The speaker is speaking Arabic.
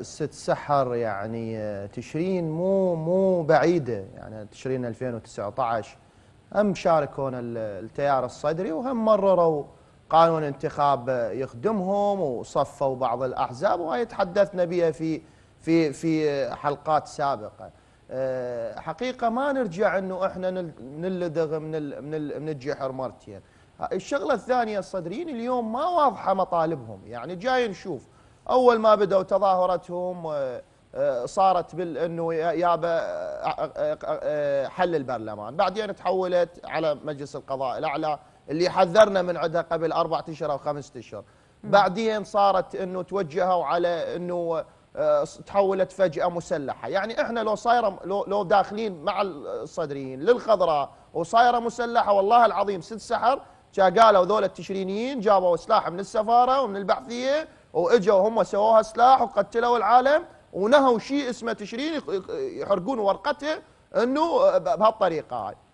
ست سحر يعني آه، تشرين مو مو بعيده يعني تشرين 2019 هم شاركون التيار الصدري وهم مرروا قانون انتخاب آه، يخدمهم وصفوا بعض الاحزاب وهي تحدثنا بها في في في حلقات سابقه آه، حقيقه ما نرجع انه احنا نلدغ من من من الجحر مرتين الشغله الثانيه الصدريين اليوم ما واضحه مطالبهم يعني جاي نشوف اول ما بدأوا تظاهرتهم آه، آه، صارت بانه يابا آه، حل البرلمان بعدين تحولت على مجلس القضاء الاعلى اللي حذرنا من عدها قبل أربعة اشهر او خمسة اشهر بعدين صارت انه توجهوا على انه تحولت فجأة مسلحة يعني احنا لو صايرة لو, لو داخلين مع الصدريين للخضراء وصايرة مسلحة والله العظيم ست سحر قالوا ذول التشرينيين جابوا سلاح من السفارة ومن البعثية واجوا هم سووها سلاح وقتلوا العالم ونهوا شيء اسمه تشرين يحرقون ورقته انه بهالطريقه هاي